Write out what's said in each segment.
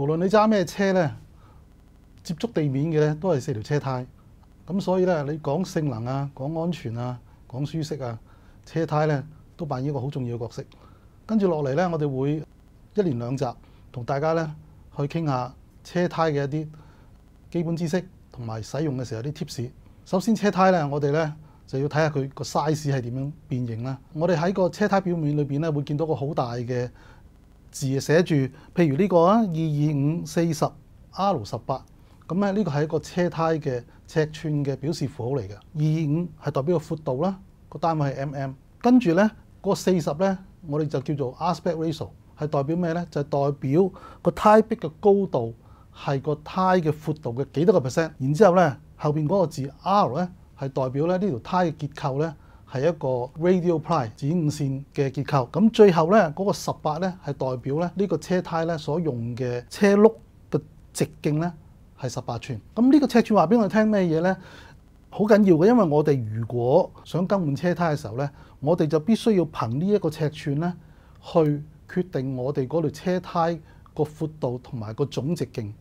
無論你揸咩車咧，接觸地面嘅咧都係四條車胎，咁所以咧你講性能啊、講安全啊、講舒適啊，車胎咧都扮演一個好重要嘅角色。跟住落嚟咧，我哋會一連兩集同大家咧去傾下車胎嘅一啲基本知識同埋使用嘅時候啲 tips。首先車胎咧，我哋咧就要睇下佢個 size 係點樣變形啦。我哋喺個車胎表面裏面咧會見到個好大嘅。字寫住，譬如呢個啊，二二五四十 R 十八，咁咧呢個係一個車胎嘅尺寸嘅表示符號嚟嘅。二二五係代表個寬度啦，個單位係 mm。跟住咧，個四十咧，我哋就叫做 aspect ratio，係代表咩咧？就係代表個胎壁嘅高度係個胎嘅寬度嘅幾多個 percent。然之後咧，後邊嗰個字 R 咧係代表咧呢條胎嘅結構咧。係一個 radial ply 子午線嘅結構，咁最後咧嗰個十八咧係代表咧呢個車胎咧所用嘅車轆嘅直徑咧係十八寸。咁呢個尺寸話俾我聽咩嘢咧？好緊要嘅，因為我哋如果想更換車胎嘅時候咧，我哋就必須要憑呢一個尺寸咧去決定我哋嗰條車胎個寬度同埋個總直徑。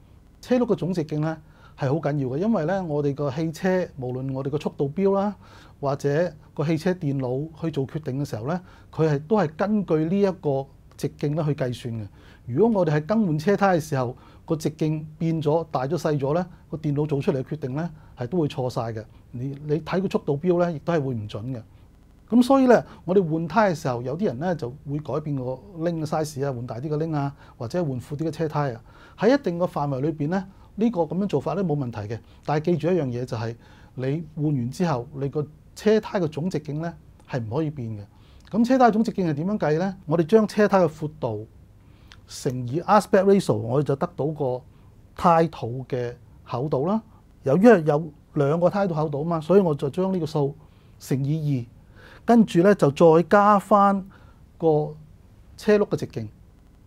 車轆嘅總直徑咧。係好緊要嘅，因為咧，我哋個汽車無論我哋個速度表啦，或者個汽車電腦去做決定嘅時候咧，佢係都係根據呢一個直徑咧去計算嘅。如果我哋係更換車胎嘅時候，個直徑變咗大咗細咗咧，個電腦做出嚟嘅決定咧係都會錯晒嘅。你你睇個速度表咧，亦都係會唔準嘅。咁所以咧，我哋換胎嘅時候，有啲人咧就會改變個拎嘅 size 啊，換大啲嘅拎啊，或者換闊啲嘅車胎啊。喺一定個範圍裏邊咧。呢個咁樣做法咧冇問題嘅，但係記住一樣嘢就係你換完之後，你個車胎嘅總直徑咧係唔可以變嘅。咁車胎總直徑係點樣計呢？我哋將車胎嘅寬度乘以 aspect ratio，我哋就得到個胎肚嘅厚度啦。由於有兩個胎肚厚度啊嘛，所以我就將呢個數乘以二，跟住咧就再加翻個車轆嘅直徑，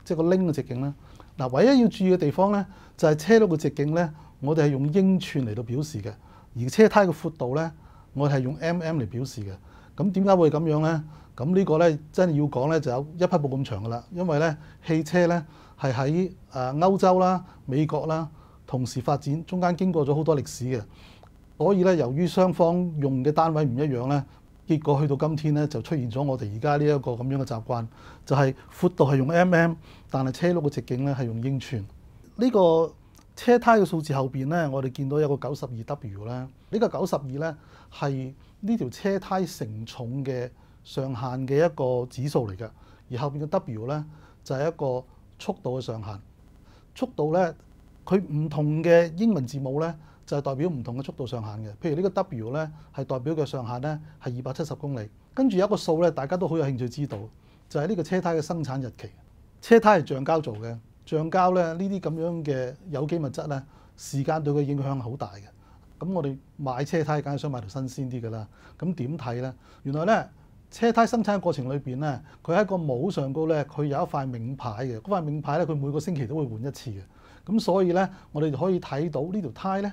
即係個拎嘅直徑啦。嗱，唯一要注意嘅地方咧，就係車路嘅直徑咧，我哋係用英寸嚟到表示嘅；而車胎嘅寬度咧，我哋係用 mm 嚟表示嘅。咁點解會咁樣咧？咁呢個咧真係要講咧，就有一匹布咁長噶啦。因為咧，汽車咧係喺誒歐洲啦、美國啦同時發展，中間經過咗好多歷史嘅，所以咧由於雙方用嘅單位唔一樣咧。結果去到今天咧，就出現咗我哋而家呢一個咁樣嘅習慣，就係寬度係用 mm，但係車轆嘅直徑咧係用英寸。呢個車胎嘅數字後邊咧，我哋見到有個十二 w 啦。呢個92咧係呢條車胎承重嘅上限嘅一個指數嚟嘅，而後邊嘅 W 咧就係一個速度嘅上限。速度咧，佢唔同嘅英文字母咧。就係代表唔同嘅速度上限嘅，譬如呢個 W 咧係代表嘅上限咧係二百七十公里。跟住有一個數咧，大家都好有興趣知道，就係呢個車胎嘅生產日期。車胎係橡膠做嘅，橡膠咧呢啲咁樣嘅有機物質咧，時間對佢影響好大嘅。咁我哋買車胎梗係想買條新鮮啲㗎啦。咁點睇咧？原來咧車胎生產過程裏面咧，佢喺個模上高咧，佢有一塊名牌嘅，嗰塊名牌咧佢每個星期都會換一次嘅。咁所以咧，我哋就可以睇到呢條胎咧。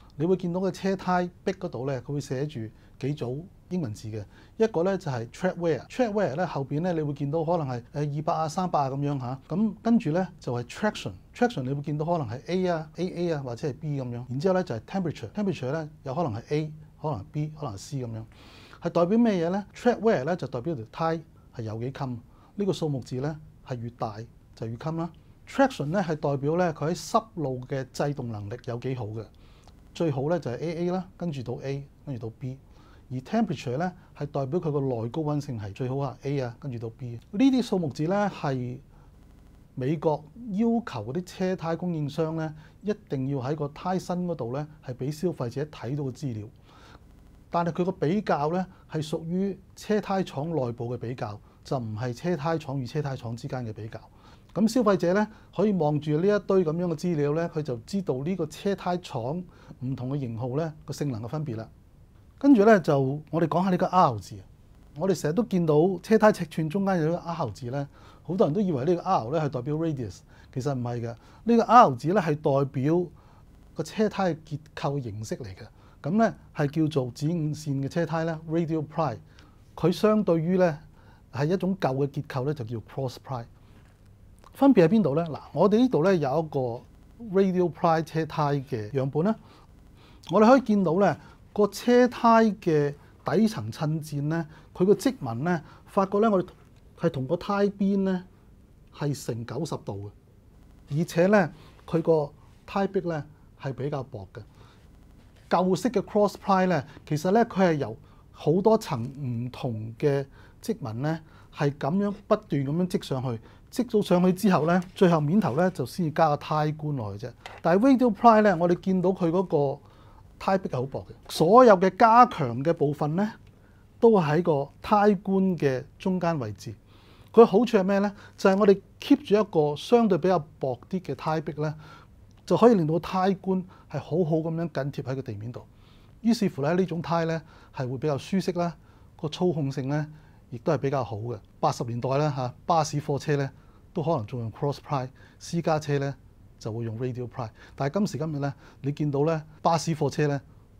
你會見到個車胎壁嗰度咧，佢會寫住幾組英文字嘅。一個咧就係 track wear，track wear 咧後邊咧你會見到可能係誒二百啊、三百啊咁樣嚇。咁跟住咧就係 traction，traction 你會見到可能係 A 啊、A A 啊或者係 B 咁樣。然之後咧就係 temperature，temperature 咧有可能係 A，可能 B，可能 C 咁樣係代表咩嘢咧？track wear 咧就代表條胎係有幾襟。呢個數目字咧係越大就越襟啦。traction 咧係代表咧佢喺濕路嘅制動能力有幾好嘅。最好咧就係 A A 啦，跟住到 A，跟住到 B。而 temperature 咧係代表佢個内高温性係最好啊 A 啊，跟住到 B。呢啲數目字咧係美國要求嗰啲車胎供應商咧一定要喺個胎身嗰度咧係俾消費者睇到嘅資料。但係佢個比較咧係屬於車胎廠內部嘅比較，就唔係車胎廠與車胎廠之間嘅比較。咁消費者咧可以望住呢一堆咁樣嘅資料咧，佢就知道呢個車胎廠唔同嘅型號咧個性能嘅分別啦。跟住咧就我哋講下呢個 R 字。我哋成日都見到車胎尺寸中間有 R 字咧，好多人都以為呢個 R 咧係代表 radius，其實唔係嘅。呢個 R 字咧係代表個車胎結構形式嚟嘅。咁咧係叫做子午線嘅車胎咧 r a d i a l p r y 佢相對於咧係一種舊嘅結構咧，就叫 cross ply。分別喺邊度呢？嗱，我哋呢度咧有一個 radio p r i d e 車胎嘅樣本咧，我哋可以見到咧個車胎嘅底層襯墊咧，佢個積紋咧，發覺咧我哋係同個胎邊咧係成九十度嘅，而且咧佢個胎壁咧係比較薄嘅。舊式嘅 cross ply 咧，其實咧佢係由好多層唔同嘅積紋咧，係咁樣不斷咁樣積上去。積到上去之後咧，最後面頭咧就先要加個胎冠落去啫。但係 v i d o Pride 咧，我哋見到佢嗰個胎壁係好薄嘅，所有嘅加強嘅部分咧都喺個胎冠嘅中間位置。佢好處係咩咧？就係我哋 keep 住一個相對比較薄啲嘅胎壁咧，就可以令到胎冠係好好咁樣緊貼喺個地面度。於是乎咧，呢種胎咧係會比較舒適啦，個操控性咧亦都係比較好嘅。八十年代咧嚇巴士貨車咧。都可能仲用 cross p r i c e 私家車咧就會用 radio p r i c e 但係今時今日咧，你見到咧巴士、貨車咧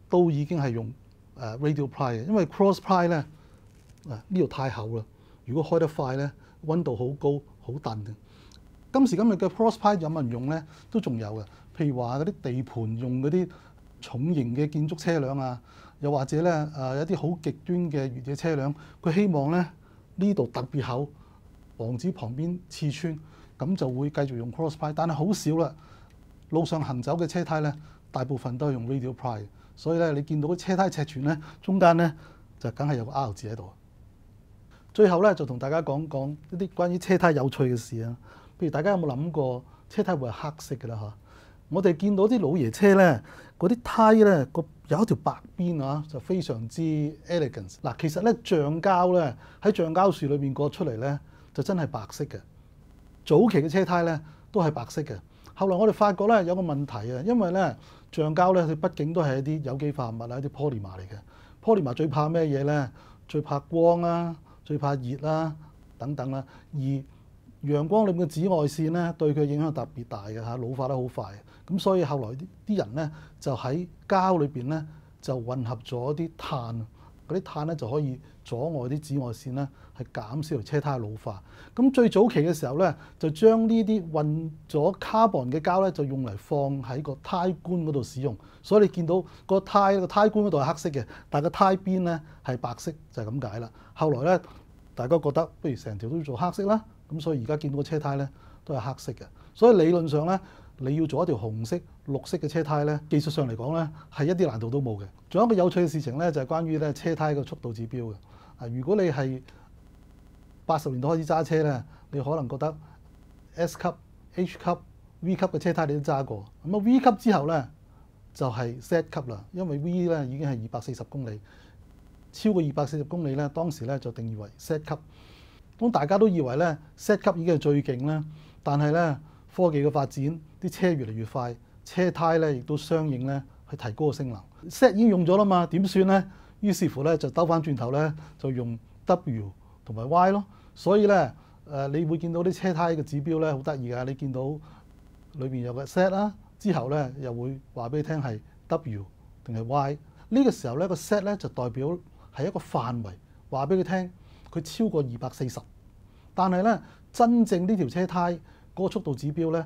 都已經係用 radio p r i c e 嘅，因為 cross p r l e 咧呢度太厚啦。如果開得快咧，温度好高，好燉嘅。今時今日嘅 cross p r i c e 有冇人用咧？都仲有嘅。譬如話嗰啲地盤用嗰啲重型嘅建築車輛啊，又或者咧诶有啲好極端嘅越野車輛，佢希望咧呢度特別厚。王子旁邊刺穿咁就會繼續用 cross ply，但係好少啦。路上行走嘅車胎咧，大部分都係用 radial p d e 所以咧你見到嘅車胎尺寸咧，中間咧就梗係有個 R 字喺度。最後咧就同大家講講一啲關於車胎有趣嘅事啊。譬如大家有冇諗過車胎會係黑色㗎啦？嚇，我哋見到啲老爺車咧，嗰啲胎咧個有一條白邊啊，就非常之 elegant 嗱。其實咧橡膠咧喺橡膠樹裏面割出嚟咧。就真係白色嘅，早期嘅車胎咧都係白色嘅。後來我哋發覺咧有個問題啊，因為咧橡膠咧佢畢竟都係一啲有機化合物啊，一啲 polymer 嚟嘅。polymer 最怕咩嘢咧？最怕光啦，最怕熱啦，等等啦。而陽光裏面嘅紫外線咧對佢影響特別大嘅嚇，老化得好快。咁所以後來啲人咧就喺膠裏面咧就混合咗啲碳。嗰啲碳咧就可以阻礙啲紫外線咧，係減少條車胎老化。咁最早期嘅時候咧，就將呢啲混咗 carbon 嘅膠咧，就用嚟放喺個胎冠嗰度使用。所以你見到個胎個胎冠嗰度係黑色嘅，但係個胎邊咧係白色，就係咁解啦。後來咧，大家覺得不如成條都要做黑色啦，咁所以而家見到車胎咧都係黑色嘅。所以理論上咧。你要做一條紅色、綠色嘅車胎咧，技術上嚟講咧係一啲難度都冇嘅。仲有一個有趣嘅事情咧，就係關於咧車胎嘅速度指標嘅。啊，如果你係八十年代開始揸車咧，你可能覺得 S 級、H 級、V 級嘅車胎你都揸過。咁啊，V 級之後咧就係 Set 級啦，因為 V 咧已經係二百四十公里，超過二百四十公里咧，當時咧就定義為 Set 級。咁大家都以為咧 Set 級已經係最勁咧，但係咧科技嘅發展。啲車越嚟越快，車胎咧亦都相應咧去提高個性能。set 已經用咗啦嘛，點算咧？於是乎咧就兜翻轉頭咧就用 w 同埋 y 咯。所以咧誒，你會見到啲車胎嘅指標咧好得意㗎。你見到裏面有個 set 啦，之後咧又會話俾你聽係 w 定係 y 呢個時候咧個 set 咧就代表係一個範圍，話俾佢聽佢超過二百四十，但係咧真正呢條車胎嗰個速度指標咧。